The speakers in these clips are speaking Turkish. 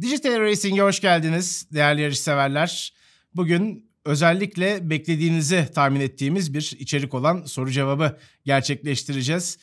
Digital Racing'e hoş geldiniz değerli yarış severler. Bugün özellikle beklediğinizi tahmin ettiğimiz bir içerik olan soru cevabı gerçekleştireceğiz.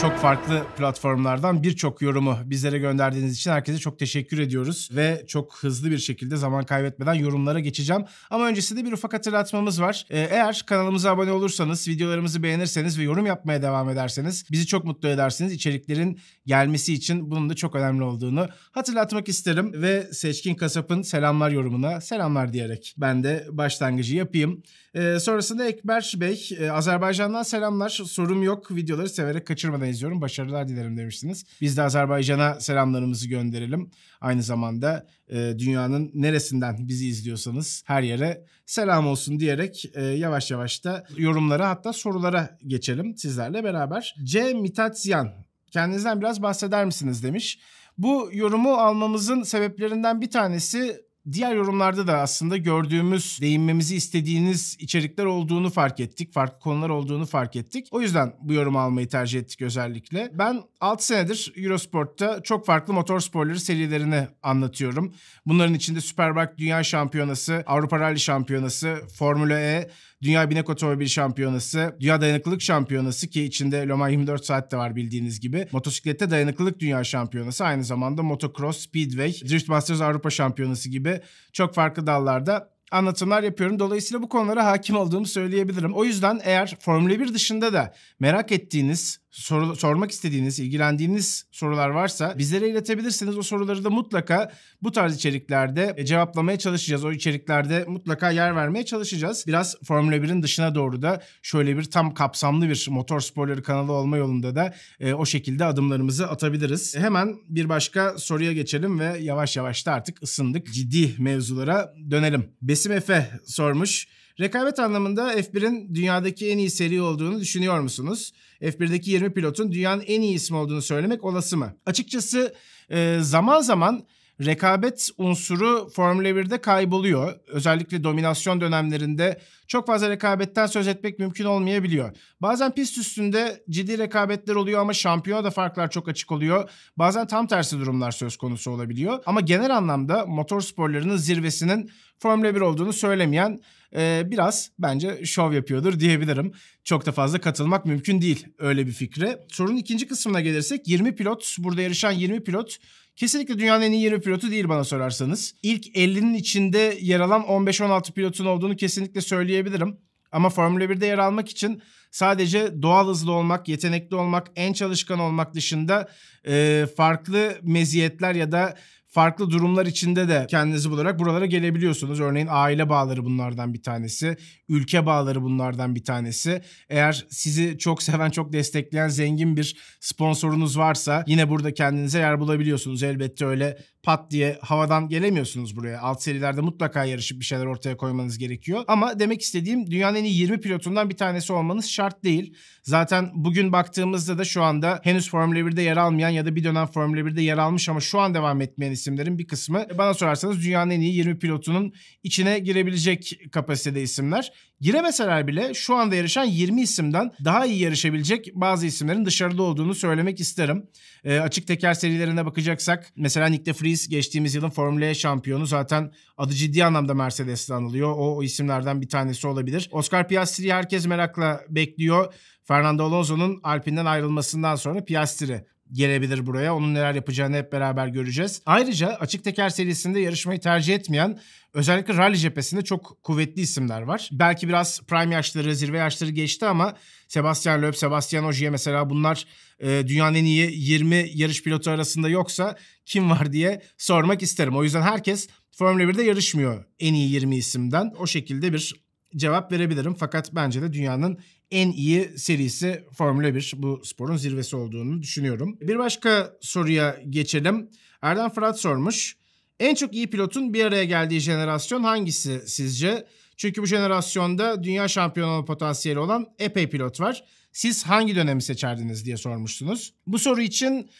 çok farklı platformlardan birçok yorumu bizlere gönderdiğiniz için herkese çok teşekkür ediyoruz ve çok hızlı bir şekilde zaman kaybetmeden yorumlara geçeceğim. Ama öncesinde bir ufak hatırlatmamız var. Ee, eğer kanalımıza abone olursanız, videolarımızı beğenirseniz ve yorum yapmaya devam ederseniz bizi çok mutlu edersiniz. İçeriklerin gelmesi için bunun da çok önemli olduğunu hatırlatmak isterim ve Seçkin Kasap'ın selamlar yorumuna selamlar diyerek ben de başlangıcı yapayım. Ee, sonrasında Ekber Bey, e, Azerbaycan'dan selamlar. Sorum yok. Videoları severek kaçırmadan izliyorum. Başarılar dilerim demişsiniz. Biz de Azerbaycan'a selamlarımızı gönderelim. Aynı zamanda e, dünyanın neresinden bizi izliyorsanız her yere selam olsun diyerek e, yavaş yavaş da yorumlara hatta sorulara geçelim sizlerle beraber. C. Mitatsyan, kendinizden biraz bahseder misiniz demiş. Bu yorumu almamızın sebeplerinden bir tanesi Diğer yorumlarda da aslında gördüğümüz, değinmemizi istediğiniz içerikler olduğunu fark ettik. Farklı konular olduğunu fark ettik. O yüzden bu yorumu almayı tercih ettik özellikle. Ben 6 senedir Eurosport'ta çok farklı motor sporları serilerini anlatıyorum. Bunların içinde Superbike Dünya Şampiyonası, Avrupa Rally Şampiyonası, Formula E, Dünya Binek Otomobil Şampiyonası, Dünya Dayanıklılık Şampiyonası ki içinde Le Mans 24 saat de var bildiğiniz gibi. Motosiklette Dayanıklılık Dünya Şampiyonası aynı zamanda Motocross, Speedway, Drift Masters Avrupa Şampiyonası gibi gibi çok farklı dallarda anlatımlar yapıyorum. Dolayısıyla bu konulara hakim olduğumu söyleyebilirim. O yüzden eğer Formula 1 dışında da merak ettiğiniz soru, sormak istediğiniz, ilgilendiğiniz sorular varsa bizlere iletebilirsiniz. O soruları da mutlaka bu tarz içeriklerde e, cevaplamaya çalışacağız. O içeriklerde mutlaka yer vermeye çalışacağız. Biraz Formula 1'in dışına doğru da şöyle bir tam kapsamlı bir motor spoiler kanalı olma yolunda da e, o şekilde adımlarımızı atabiliriz. E, hemen bir başka soruya geçelim ve yavaş yavaş da artık ısındık. Ciddi mevzulara dönelim. Besim Efe sormuş. Rekabet anlamında F1'in dünyadaki en iyi seri olduğunu düşünüyor musunuz? F1'deki 20 pilotun dünyanın en iyi ismi olduğunu söylemek olası mı? Açıkçası e, zaman zaman rekabet unsuru Formula 1'de kayboluyor. Özellikle dominasyon dönemlerinde çok fazla rekabetten söz etmek mümkün olmayabiliyor. Bazen pist üstünde ciddi rekabetler oluyor ama şampiyona da farklar çok açık oluyor. Bazen tam tersi durumlar söz konusu olabiliyor. Ama genel anlamda motor sporlarının zirvesinin Formula 1 olduğunu söylemeyen e, biraz bence şov yapıyordur diyebilirim. Çok da fazla katılmak mümkün değil öyle bir fikre. Sorunun ikinci kısmına gelirsek 20 pilot, burada yarışan 20 pilot kesinlikle dünyanın en iyi 20 pilotu değil bana sorarsanız. İlk 50'nin içinde yer alan 15-16 pilotun olduğunu kesinlikle söyleyebilirim. Ama Formula 1'de yer almak için sadece doğal hızlı olmak, yetenekli olmak, en çalışkan olmak dışında e, farklı meziyetler ya da farklı durumlar içinde de kendinizi bularak buralara gelebiliyorsunuz. Örneğin aile bağları bunlardan bir tanesi, ülke bağları bunlardan bir tanesi. Eğer sizi çok seven, çok destekleyen zengin bir sponsorunuz varsa yine burada kendinize yer bulabiliyorsunuz. Elbette öyle pat diye havadan gelemiyorsunuz buraya. Alt serilerde mutlaka yarışıp bir şeyler ortaya koymanız gerekiyor. Ama demek istediğim dünyanın en iyi 20 pilotundan bir tanesi olmanız şart değil. Zaten bugün baktığımızda da şu anda henüz Formula 1'de yer almayan ya da bir dönem Formula 1'de yer almış ama şu an devam etmeyen isimlerin bir kısmı e, bana sorarsanız dünyanın en iyi 20 pilotunun içine girebilecek kapasitede isimler. Giremeseler bile şu anda yarışan 20 isimden daha iyi yarışabilecek bazı isimlerin dışarıda olduğunu söylemek isterim. E, açık teker serilerine bakacaksak mesela Nick de Free Norris geçtiğimiz yılın Formula E şampiyonu zaten adı ciddi anlamda Mercedes'le anılıyor. O, o isimlerden bir tanesi olabilir. Oscar Piastri'yi herkes merakla bekliyor. Fernando Alonso'nun Alpine'den ayrılmasından sonra Piastri gelebilir buraya. Onun neler yapacağını hep beraber göreceğiz. Ayrıca açık teker serisinde yarışmayı tercih etmeyen özellikle rally cephesinde çok kuvvetli isimler var. Belki biraz prime yaşları, zirve yaşları geçti ama Sebastian Loeb, Sebastian Ogier mesela bunlar e, dünyanın en iyi 20 yarış pilotu arasında yoksa kim var diye sormak isterim. O yüzden herkes Formula 1'de yarışmıyor en iyi 20 isimden. O şekilde bir cevap verebilirim. Fakat bence de dünyanın en iyi serisi Formula 1 bu sporun zirvesi olduğunu düşünüyorum. Bir başka soruya geçelim. Erdem Fırat sormuş. En çok iyi pilotun bir araya geldiği jenerasyon hangisi sizce? Çünkü bu jenerasyonda dünya şampiyonu potansiyeli olan epey pilot var. Siz hangi dönemi seçerdiniz diye sormuştunuz. Bu soru için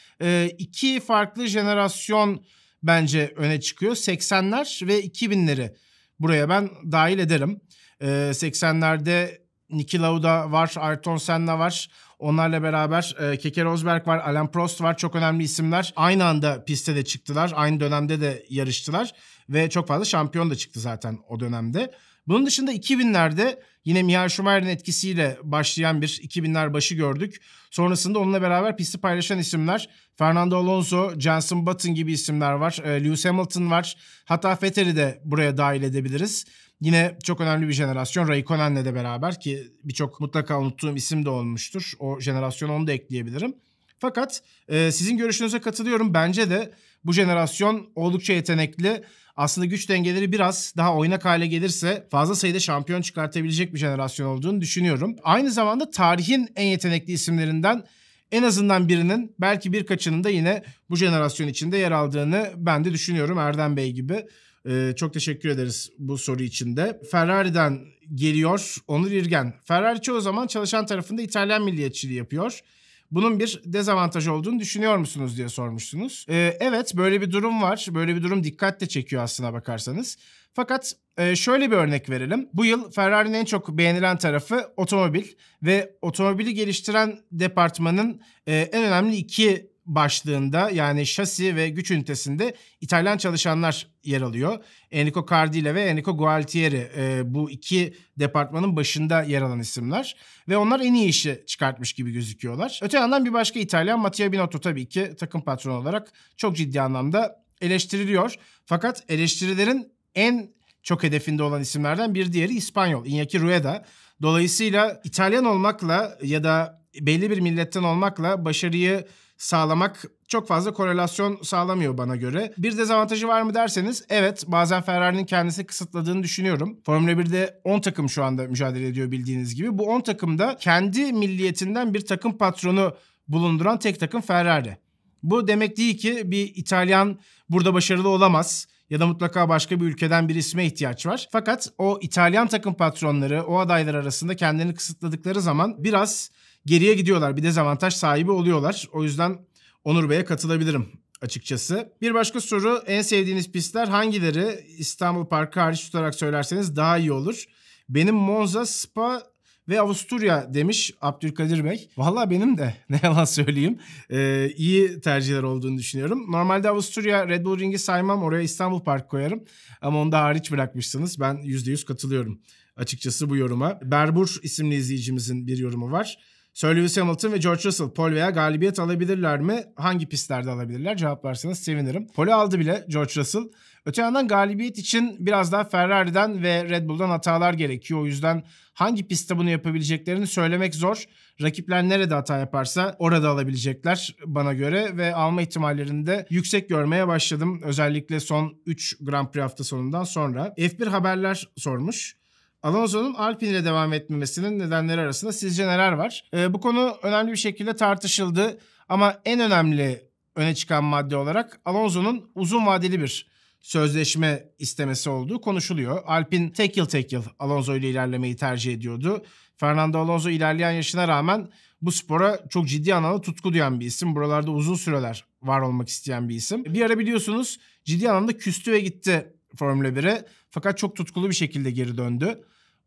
iki farklı jenerasyon bence öne çıkıyor. 80'ler ve 2000'leri buraya ben dahil ederim. 80'lerde Niki Lauda var, Ayrton Senna var. Onlarla beraber e, Keke Rosberg var, Alan Prost var. Çok önemli isimler. Aynı anda piste de çıktılar. Aynı dönemde de yarıştılar. Ve çok fazla şampiyon da çıktı zaten o dönemde. Bunun dışında 2000'lerde yine Michael Schumacher'in etkisiyle başlayan bir 2000'ler başı gördük. Sonrasında onunla beraber pisti paylaşan isimler Fernando Alonso, Jenson Button gibi isimler var. E, Lewis Hamilton var. Hatta Vettel'i de buraya dahil edebiliriz. Yine çok önemli bir jenerasyon Raikkonen'le de beraber ki birçok mutlaka unuttuğum isim de olmuştur. O jenerasyon onu da ekleyebilirim. Fakat e, sizin görüşünüze katılıyorum. Bence de bu jenerasyon oldukça yetenekli. Aslında güç dengeleri biraz daha oynak hale gelirse fazla sayıda şampiyon çıkartabilecek bir jenerasyon olduğunu düşünüyorum. Aynı zamanda tarihin en yetenekli isimlerinden en azından birinin belki birkaçının da yine bu jenerasyon içinde yer aldığını ben de düşünüyorum Erdem Bey gibi. Ee, çok teşekkür ederiz bu soru için de. Ferrari'den geliyor Onur İrgen. Ferrari çoğu zaman çalışan tarafında İtalyan milliyetçiliği yapıyor. Bunun bir dezavantaj olduğunu düşünüyor musunuz diye sormuşsunuz. Ee, evet böyle bir durum var. Böyle bir durum dikkat de çekiyor aslına bakarsanız. Fakat e, şöyle bir örnek verelim. Bu yıl Ferrari'nin en çok beğenilen tarafı otomobil ve otomobili geliştiren departmanın e, en önemli iki başlığında yani şasi ve güç ünitesinde İtalyan çalışanlar yer alıyor. Enrico Cardile ve Enrico Gualtieri e, bu iki departmanın başında yer alan isimler. Ve onlar en iyi işi çıkartmış gibi gözüküyorlar. Öte yandan bir başka İtalyan Mattia Binotto tabii ki takım patronu olarak çok ciddi anlamda eleştiriliyor. Fakat eleştirilerin en çok hedefinde olan isimlerden bir diğeri İspanyol Iñaki Rueda. Dolayısıyla İtalyan olmakla ya da belli bir milletten olmakla başarıyı sağlamak çok fazla korelasyon sağlamıyor bana göre. Bir dezavantajı var mı derseniz evet bazen Ferrari'nin kendisi kısıtladığını düşünüyorum. Formula 1'de 10 takım şu anda mücadele ediyor bildiğiniz gibi. Bu 10 takımda kendi milliyetinden bir takım patronu bulunduran tek takım Ferrari. Bu demek değil ki bir İtalyan burada başarılı olamaz ya da mutlaka başka bir ülkeden bir isme ihtiyaç var. Fakat o İtalyan takım patronları o adaylar arasında kendini kısıtladıkları zaman biraz geriye gidiyorlar. Bir dezavantaj sahibi oluyorlar. O yüzden Onur Bey'e katılabilirim açıkçası. Bir başka soru en sevdiğiniz pistler hangileri İstanbul Parkı hariç tutarak söylerseniz daha iyi olur. Benim Monza, Spa ve Avusturya demiş Abdülkadir Bey. Valla benim de ne yalan söyleyeyim ee, iyi tercihler olduğunu düşünüyorum. Normalde Avusturya Red Bull Ring'i saymam oraya İstanbul Park koyarım. Ama onu da hariç bırakmışsınız. Ben %100 katılıyorum açıkçası bu yoruma. Berbur isimli izleyicimizin bir yorumu var. Sir Lewis Hamilton ve George Russell pol veya galibiyet alabilirler mi? Hangi pistlerde alabilirler? Cevaplarsanız sevinirim. Poli aldı bile George Russell. Öte yandan galibiyet için biraz daha Ferrari'den ve Red Bull'dan hatalar gerekiyor. O yüzden hangi pistte bunu yapabileceklerini söylemek zor. Rakipler nerede hata yaparsa orada alabilecekler bana göre ve alma ihtimallerini de yüksek görmeye başladım. Özellikle son 3 Grand Prix hafta sonundan sonra. F1 Haberler sormuş. Alonso'nun Alpine ile devam etmemesinin nedenleri arasında sizce neler var? E, bu konu önemli bir şekilde tartışıldı ama en önemli öne çıkan madde olarak Alonso'nun uzun vadeli bir sözleşme istemesi olduğu konuşuluyor. Alpin tek yıl tek yıl Alonso ile ilerlemeyi tercih ediyordu. Fernando Alonso ilerleyen yaşına rağmen bu spora çok ciddi anlamda tutku duyan bir isim. Buralarda uzun süreler var olmak isteyen bir isim. Bir ara biliyorsunuz ciddi anlamda küstü ve gitti Formula 1'e. Fakat çok tutkulu bir şekilde geri döndü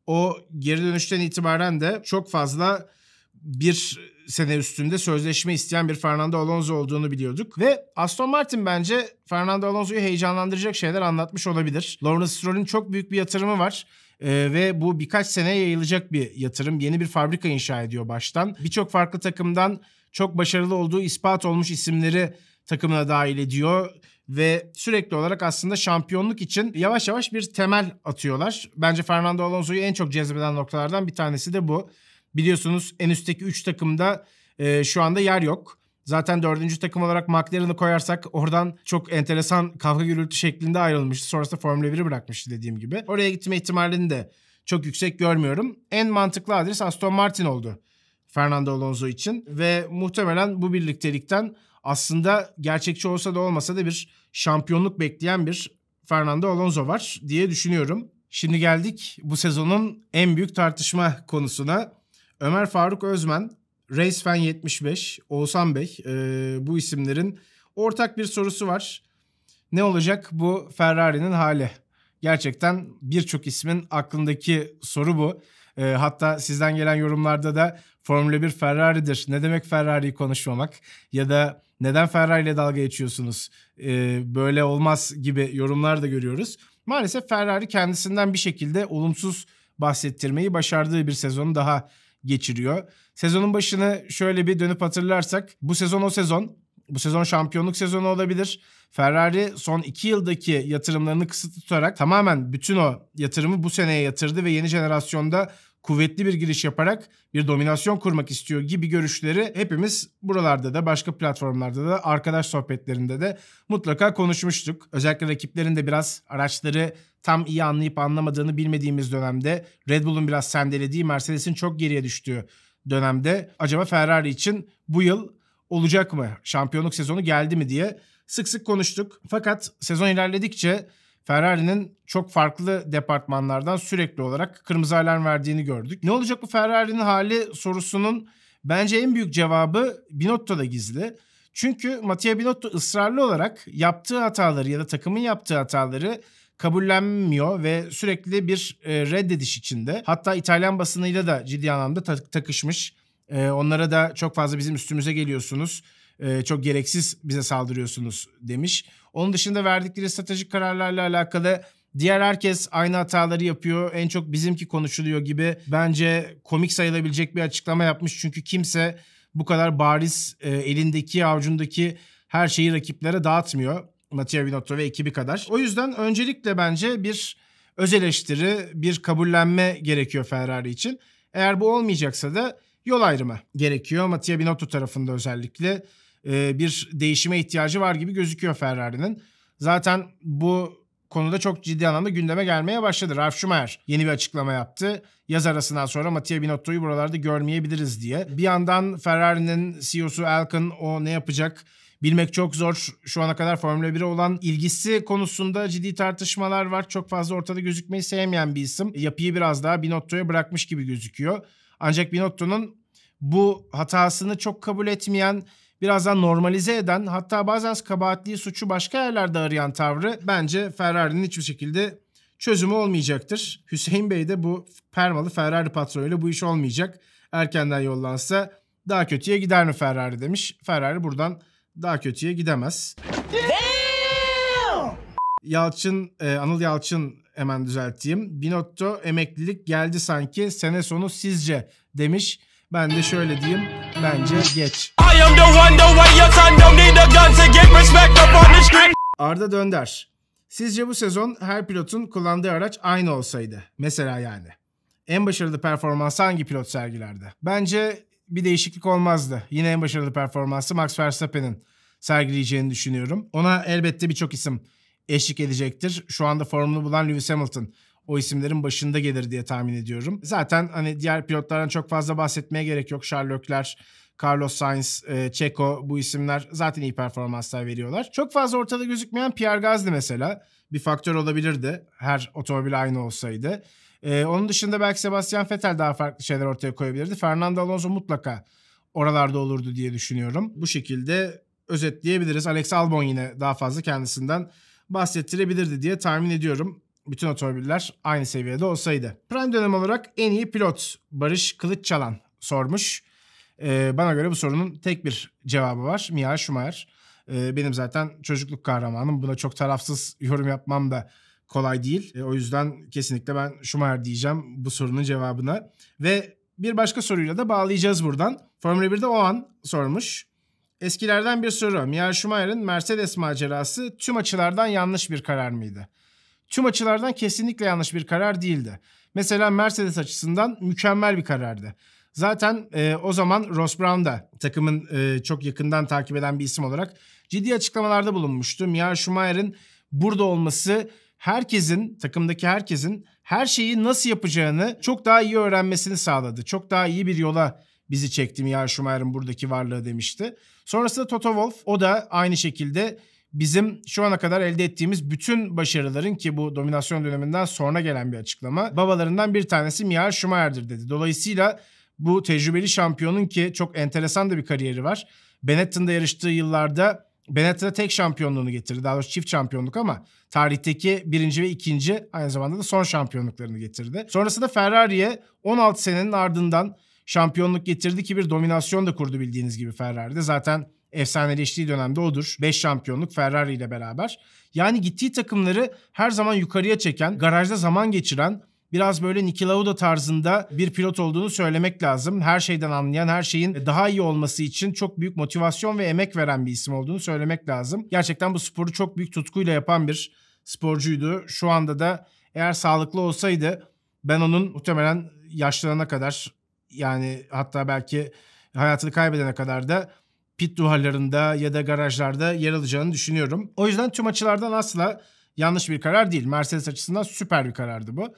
o geri dönüşten itibaren de çok fazla bir sene üstünde sözleşme isteyen bir Fernando Alonso olduğunu biliyorduk. Ve Aston Martin bence Fernando Alonso'yu heyecanlandıracak şeyler anlatmış olabilir. Lawrence Stroll'ün çok büyük bir yatırımı var. Ee, ve bu birkaç sene yayılacak bir yatırım. Yeni bir fabrika inşa ediyor baştan. Birçok farklı takımdan çok başarılı olduğu ispat olmuş isimleri takımına dahil ediyor ve sürekli olarak aslında şampiyonluk için yavaş yavaş bir temel atıyorlar. Bence Fernando Alonso'yu en çok cezbeden noktalardan bir tanesi de bu. Biliyorsunuz en üstteki 3 takımda e, şu anda yer yok. Zaten dördüncü takım olarak McLaren'ı koyarsak oradan çok enteresan kavga gürültü şeklinde ayrılmıştı. Sonrasında Formula 1'i bırakmıştı dediğim gibi. Oraya gitme ihtimalini de çok yüksek görmüyorum. En mantıklı adres Aston Martin oldu Fernando Alonso için. Ve muhtemelen bu birliktelikten aslında gerçekçi olsa da olmasa da bir şampiyonluk bekleyen bir Fernando Alonso var diye düşünüyorum. Şimdi geldik bu sezonun en büyük tartışma konusuna. Ömer Faruk Özmen, Race Fan 75, Oğuzhan Bey e, bu isimlerin ortak bir sorusu var. Ne olacak bu Ferrari'nin hali? Gerçekten birçok ismin aklındaki soru bu. E, hatta sizden gelen yorumlarda da Formula 1 Ferrari'dir. Ne demek Ferrari'yi konuşmamak? Ya da neden Ferrari ile dalga geçiyorsunuz? Ee, böyle olmaz gibi yorumlar da görüyoruz. Maalesef Ferrari kendisinden bir şekilde olumsuz bahsettirmeyi başardığı bir sezonu daha geçiriyor. Sezonun başını şöyle bir dönüp hatırlarsak bu sezon o sezon. Bu sezon şampiyonluk sezonu olabilir. Ferrari son iki yıldaki yatırımlarını kısıtlı tutarak tamamen bütün o yatırımı bu seneye yatırdı ve yeni jenerasyonda kuvvetli bir giriş yaparak bir dominasyon kurmak istiyor gibi görüşleri hepimiz buralarda da başka platformlarda da arkadaş sohbetlerinde de mutlaka konuşmuştuk. Özellikle rakiplerin de biraz araçları tam iyi anlayıp anlamadığını bilmediğimiz dönemde Red Bull'un biraz sendelediği, Mercedes'in çok geriye düştüğü dönemde acaba Ferrari için bu yıl olacak mı? Şampiyonluk sezonu geldi mi diye sık sık konuştuk. Fakat sezon ilerledikçe Ferrari'nin çok farklı departmanlardan sürekli olarak kırmızı alarm verdiğini gördük. Ne olacak bu Ferrari'nin hali sorusunun bence en büyük cevabı Binotto'da gizli. Çünkü Mattia Binotto ısrarlı olarak yaptığı hataları ya da takımın yaptığı hataları kabullenmiyor ve sürekli bir e, reddediş içinde. Hatta İtalyan basınıyla da ciddi anlamda takışmış. E, onlara da çok fazla bizim üstümüze geliyorsunuz e, çok gereksiz bize saldırıyorsunuz demiş. Onun dışında verdikleri stratejik kararlarla alakalı Diğer herkes aynı hataları yapıyor. En çok bizimki konuşuluyor gibi bence komik sayılabilecek bir açıklama yapmış. Çünkü kimse bu kadar bariz e, elindeki avucundaki her şeyi rakiplere dağıtmıyor. Mattia Binotto ve ekibi kadar. O yüzden öncelikle bence bir öz eleştiri, bir kabullenme gerekiyor Ferrari için. Eğer bu olmayacaksa da yol ayrımı gerekiyor. Mattia Binotto tarafında özellikle e, bir değişime ihtiyacı var gibi gözüküyor Ferrari'nin. Zaten bu konuda çok ciddi anlamda gündeme gelmeye başladı. Ralf Schumacher yeni bir açıklama yaptı. Yaz arasından sonra Mattia Binotto'yu buralarda görmeyebiliriz diye. Bir yandan Ferrari'nin CEO'su Alcon o ne yapacak bilmek çok zor. Şu ana kadar Formula 1'e olan ilgisi konusunda ciddi tartışmalar var. Çok fazla ortada gözükmeyi sevmeyen bir isim. Yapıyı biraz daha Binotto'ya bırakmış gibi gözüküyor. Ancak Binotto'nun bu hatasını çok kabul etmeyen birazdan normalize eden hatta bazen kabahatliği suçu başka yerlerde arayan tavrı bence Ferrari'nin hiçbir şekilde çözümü olmayacaktır. Hüseyin Bey de bu Permalı Ferrari patronuyla bu iş olmayacak. Erkenden yollansa daha kötüye gider mi Ferrari demiş. Ferrari buradan daha kötüye gidemez. Yalçın, e, Anıl Yalçın hemen düzelteyim. Binotto emeklilik geldi sanki sene sonu sizce demiş. Ben de şöyle diyeyim. Bence geç. Arda Dönder. Sizce bu sezon her pilotun kullandığı araç aynı olsaydı? Mesela yani. En başarılı performans hangi pilot sergilerde? Bence bir değişiklik olmazdı. Yine en başarılı performansı Max Verstappen'in sergileyeceğini düşünüyorum. Ona elbette birçok isim eşlik edecektir. Şu anda formunu bulan Lewis Hamilton o isimlerin başında gelir diye tahmin ediyorum. Zaten hani diğer pilotlardan çok fazla bahsetmeye gerek yok. Sherlockler, Carlos Sainz, e, Checo bu isimler zaten iyi performanslar veriyorlar. Çok fazla ortada gözükmeyen Pierre Gasly mesela bir faktör olabilirdi. Her otomobil aynı olsaydı. E, onun dışında belki Sebastian Vettel daha farklı şeyler ortaya koyabilirdi. Fernando Alonso mutlaka oralarda olurdu diye düşünüyorum. Bu şekilde özetleyebiliriz. Alex Albon yine daha fazla kendisinden bahsettirebilirdi diye tahmin ediyorum bütün otomobiller aynı seviyede olsaydı. Prime dönem olarak en iyi pilot Barış Kılıççalan sormuş. Ee, bana göre bu sorunun tek bir cevabı var. Mia Schumacher. Ee, benim zaten çocukluk kahramanım. Buna çok tarafsız yorum yapmam da kolay değil. E, o yüzden kesinlikle ben Schumacher diyeceğim bu sorunun cevabına. Ve bir başka soruyla da bağlayacağız buradan. Formula 1'de Oğan sormuş. Eskilerden bir soru. Mia Schumacher'ın Mercedes macerası tüm açılardan yanlış bir karar mıydı? Tüm açılardan kesinlikle yanlış bir karar değildi. Mesela Mercedes açısından mükemmel bir karardı. Zaten e, o zaman Ross Brown da takımın e, çok yakından takip eden bir isim olarak ciddi açıklamalarda bulunmuştu. Mia Schumacher'in burada olması herkesin, takımdaki herkesin her şeyi nasıl yapacağını çok daha iyi öğrenmesini sağladı. Çok daha iyi bir yola bizi çekti Mia Schumacher'ın buradaki varlığı demişti. Sonrasında Toto Wolff o da aynı şekilde bizim şu ana kadar elde ettiğimiz bütün başarıların ki bu dominasyon döneminden sonra gelen bir açıklama babalarından bir tanesi Michael Schumacher'dir dedi. Dolayısıyla bu tecrübeli şampiyonun ki çok enteresan da bir kariyeri var. Benetton'da yarıştığı yıllarda Benetton'a tek şampiyonluğunu getirdi. Daha doğrusu çift şampiyonluk ama tarihteki birinci ve ikinci aynı zamanda da son şampiyonluklarını getirdi. Sonrasında Ferrari'ye 16 senenin ardından şampiyonluk getirdi ki bir dominasyon da kurdu bildiğiniz gibi Ferrari'de. Zaten efsaneleştiği dönemde odur. 5 şampiyonluk Ferrari ile beraber. Yani gittiği takımları her zaman yukarıya çeken, garajda zaman geçiren, biraz böyle Niki Lauda tarzında bir pilot olduğunu söylemek lazım. Her şeyden anlayan, her şeyin daha iyi olması için çok büyük motivasyon ve emek veren bir isim olduğunu söylemek lazım. Gerçekten bu sporu çok büyük tutkuyla yapan bir sporcuydu. Şu anda da eğer sağlıklı olsaydı ben onun muhtemelen yaşlanana kadar yani hatta belki hayatını kaybedene kadar da pit duvarlarında ya da garajlarda yer alacağını düşünüyorum. O yüzden tüm açılardan asla yanlış bir karar değil. Mercedes açısından süper bir karardı bu.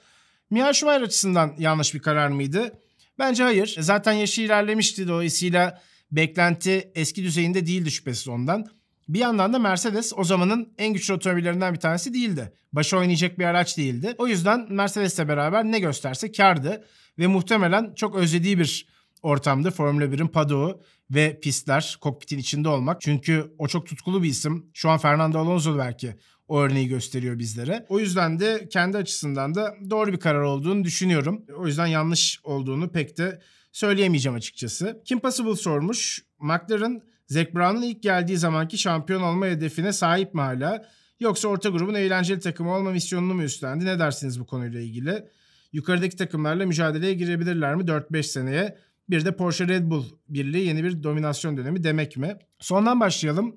Mia Schumacher açısından yanlış bir karar mıydı? Bence hayır. Zaten yaşı ilerlemişti dolayısıyla beklenti eski düzeyinde değildi şüphesiz ondan. Bir yandan da Mercedes o zamanın en güçlü otomobillerinden bir tanesi değildi. Başa oynayacak bir araç değildi. O yüzden Mercedes'le beraber ne gösterse kardı ve muhtemelen çok özlediği bir ortamdı. Formula 1'in padoğu ve pistler, kokpitin içinde olmak. Çünkü o çok tutkulu bir isim. Şu an Fernando Alonso belki o örneği gösteriyor bizlere. O yüzden de kendi açısından da doğru bir karar olduğunu düşünüyorum. O yüzden yanlış olduğunu pek de söyleyemeyeceğim açıkçası. Kim Possible sormuş. McLaren Zac Brown'un ilk geldiği zamanki şampiyon olma hedefine sahip mi hala? Yoksa orta grubun eğlenceli takımı olma misyonunu mu üstlendi? Ne dersiniz bu konuyla ilgili? Yukarıdaki takımlarla mücadeleye girebilirler mi 4-5 seneye? Bir de Porsche Red Bull birliği yeni bir dominasyon dönemi demek mi? Sondan başlayalım.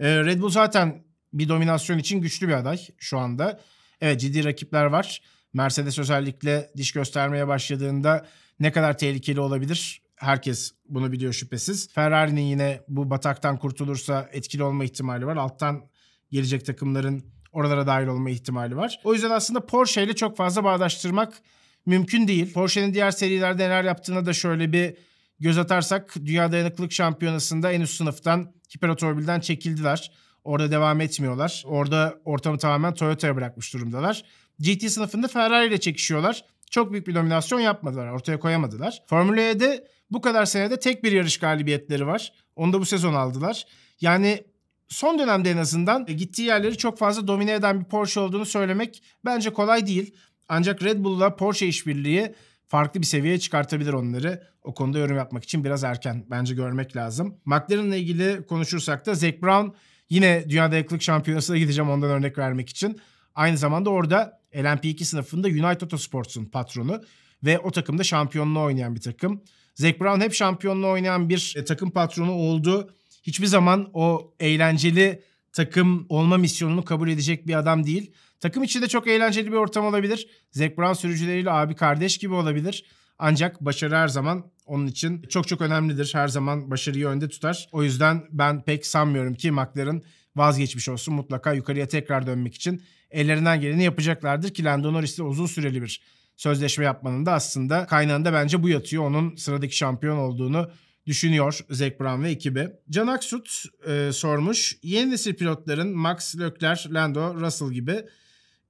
Ee, Red Bull zaten bir dominasyon için güçlü bir aday şu anda. Evet ciddi rakipler var. Mercedes özellikle diş göstermeye başladığında ne kadar tehlikeli olabilir Herkes bunu biliyor şüphesiz. Ferrari'nin yine bu bataktan kurtulursa etkili olma ihtimali var. Alttan gelecek takımların oralara dahil olma ihtimali var. O yüzden aslında Porsche ile çok fazla bağdaştırmak mümkün değil. Porsche'nin diğer serilerde neler yaptığına da şöyle bir göz atarsak Dünya Dayanıklılık Şampiyonası'nda en üst sınıftan hiperotorbilden çekildiler. Orada devam etmiyorlar. Orada ortamı tamamen Toyota'ya bırakmış durumdalar. GT sınıfında Ferrari ile çekişiyorlar. Çok büyük bir dominasyon yapmadılar, ortaya koyamadılar. Formula E'de bu kadar senede tek bir yarış galibiyetleri var. Onu da bu sezon aldılar. Yani son dönemde en azından gittiği yerleri çok fazla domine eden bir Porsche olduğunu söylemek bence kolay değil. Ancak Red Bull'la Porsche işbirliği farklı bir seviyeye çıkartabilir onları. O konuda yorum yapmak için biraz erken bence görmek lazım. McLaren'la ilgili konuşursak da Zac Brown yine Dünya Dayaklık Şampiyonası'na gideceğim ondan örnek vermek için. Aynı zamanda orada LMP2 sınıfında United Autosports'un patronu ve o takımda şampiyonluğu oynayan bir takım. Zac Brown hep şampiyonla oynayan bir e, takım patronu oldu. Hiçbir zaman o eğlenceli takım olma misyonunu kabul edecek bir adam değil. Takım içinde çok eğlenceli bir ortam olabilir. Zac Brown sürücüleriyle abi kardeş gibi olabilir. Ancak başarı her zaman onun için çok çok önemlidir. Her zaman başarıyı önde tutar. O yüzden ben pek sanmıyorum ki McLaren vazgeçmiş olsun. Mutlaka yukarıya tekrar dönmek için ellerinden geleni yapacaklardır ki Lando Norris ile uzun süreli bir sözleşme yapmanın da aslında kaynağında bence bu yatıyor. Onun sıradaki şampiyon olduğunu düşünüyor Zac Brown ve ekibi. Can Aksut e, sormuş. Yeni nesil pilotların Max Leclerc, Lando Russell gibi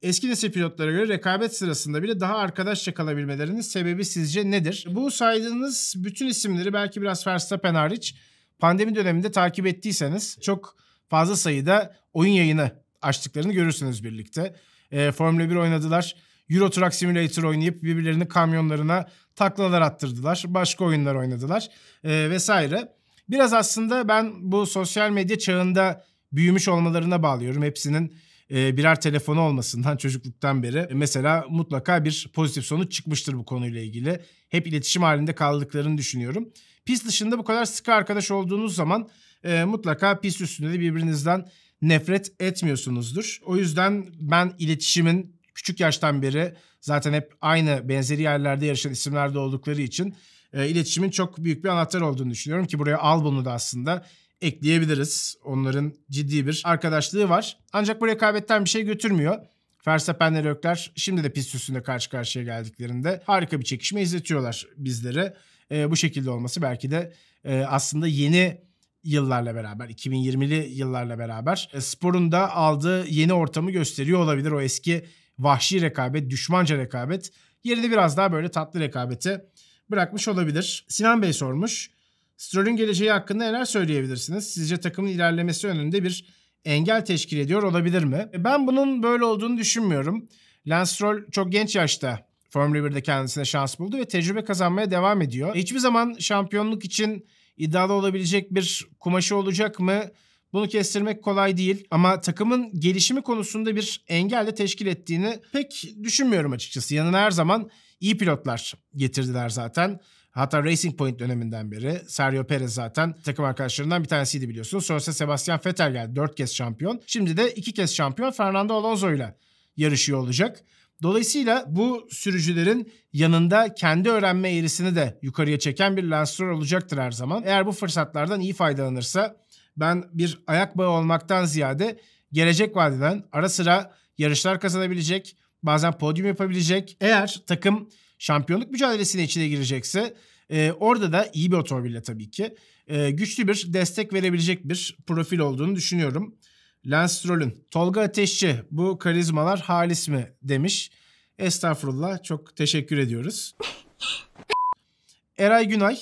eski nesil pilotlara göre rekabet sırasında bile daha arkadaşça kalabilmelerinin sebebi sizce nedir? Bu saydığınız bütün isimleri belki biraz Verstappen hariç pandemi döneminde takip ettiyseniz çok fazla sayıda oyun yayını açtıklarını görürsünüz birlikte. E, Formula 1 oynadılar. Euro Truck Simulator oynayıp birbirlerinin kamyonlarına taklalar attırdılar. Başka oyunlar oynadılar e, vesaire. Biraz aslında ben bu sosyal medya çağında büyümüş olmalarına bağlıyorum. Hepsinin e, birer telefonu olmasından çocukluktan beri e, mesela mutlaka bir pozitif sonuç çıkmıştır bu konuyla ilgili. Hep iletişim halinde kaldıklarını düşünüyorum. Pist dışında bu kadar sıkı arkadaş olduğunuz zaman e, mutlaka pist üstünde de birbirinizden nefret etmiyorsunuzdur. O yüzden ben iletişimin küçük yaştan beri zaten hep aynı benzeri yerlerde yarışan isimlerde oldukları için e, iletişimin çok büyük bir anahtar olduğunu düşünüyorum ki buraya albumunu da aslında ekleyebiliriz. Onların ciddi bir arkadaşlığı var. Ancak bu rekabetten bir şey götürmüyor. Verstappen'le Lökler şimdi de pist üstünde karşı karşıya geldiklerinde harika bir çekişme izletiyorlar bizlere. E, bu şekilde olması belki de e, aslında yeni yıllarla beraber 2020'li yıllarla beraber e, sporun da aldığı yeni ortamı gösteriyor olabilir. O eski vahşi rekabet, düşmanca rekabet yerini biraz daha böyle tatlı rekabeti bırakmış olabilir. Sinan Bey sormuş. Stroll'ün geleceği hakkında neler söyleyebilirsiniz? Sizce takımın ilerlemesi önünde bir engel teşkil ediyor olabilir mi? E, ben bunun böyle olduğunu düşünmüyorum. Lance Stroll çok genç yaşta Formula 1'de kendisine şans buldu ve tecrübe kazanmaya devam ediyor. Hiçbir zaman şampiyonluk için iddialı olabilecek bir kumaşı olacak mı? Bunu kestirmek kolay değil ama takımın gelişimi konusunda bir engel de teşkil ettiğini pek düşünmüyorum açıkçası. Yanına her zaman iyi pilotlar getirdiler zaten. Hatta Racing Point döneminden beri Sergio Perez zaten takım arkadaşlarından bir tanesiydi biliyorsunuz. Sonrasında Sebastian Vettel geldi dört kez şampiyon. Şimdi de iki kez şampiyon Fernando Alonso ile yarışıyor olacak. Dolayısıyla bu sürücülerin yanında kendi öğrenme eğrisini de yukarıya çeken bir Lance Stroll olacaktır her zaman. Eğer bu fırsatlardan iyi faydalanırsa ben bir ayak bağı olmaktan ziyade gelecek vadeden ara sıra yarışlar kazanabilecek, bazen podyum yapabilecek. Eğer takım şampiyonluk mücadelesine içine girecekse e, orada da iyi bir otomobille tabii ki e, güçlü bir destek verebilecek bir profil olduğunu düşünüyorum. Lance Stroll'ün Tolga Ateşçi bu karizmalar halis mi demiş. Estağfurullah çok teşekkür ediyoruz. Eray Günay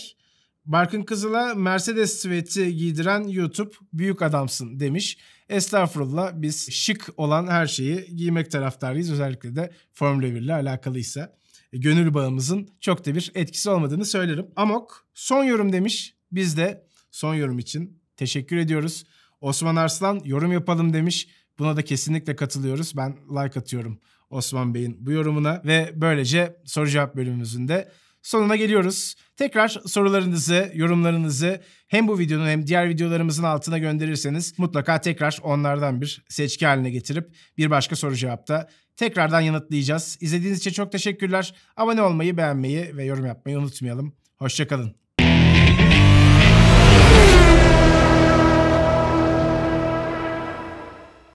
Barkın Kızıl'a Mercedes sweat'i giydiren YouTube büyük adamsın demiş. Estağfurullah biz şık olan her şeyi giymek taraftarıyız. Özellikle de Formula 1 ile alakalıysa. E, gönül bağımızın çok da bir etkisi olmadığını söylerim. Amok son yorum demiş. Biz de son yorum için teşekkür ediyoruz. Osman Arslan yorum yapalım demiş. Buna da kesinlikle katılıyoruz. Ben like atıyorum Osman Bey'in bu yorumuna ve böylece soru cevap bölümümüzün de sonuna geliyoruz. Tekrar sorularınızı, yorumlarınızı hem bu videonun hem diğer videolarımızın altına gönderirseniz mutlaka tekrar onlardan bir seçki haline getirip bir başka soru cevapta tekrardan yanıtlayacağız. İzlediğiniz için çok teşekkürler. Abone olmayı, beğenmeyi ve yorum yapmayı unutmayalım. Hoşçakalın.